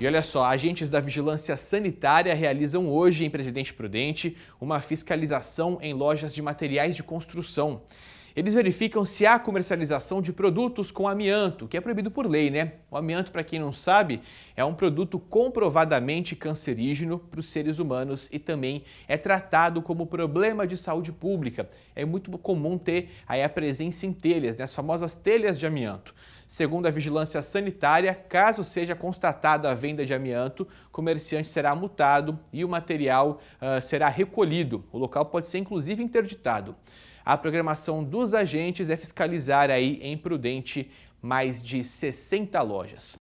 E olha só, agentes da vigilância sanitária realizam hoje em Presidente Prudente uma fiscalização em lojas de materiais de construção. Eles verificam se há comercialização de produtos com amianto, que é proibido por lei, né? O amianto, para quem não sabe, é um produto comprovadamente cancerígeno para os seres humanos e também é tratado como problema de saúde pública. É muito comum ter aí a presença em telhas, né? as famosas telhas de amianto. Segundo a vigilância sanitária, caso seja constatada a venda de amianto, o comerciante será multado e o material uh, será recolhido. O local pode ser inclusive interditado. A programação dos agentes é fiscalizar aí em Prudente mais de 60 lojas.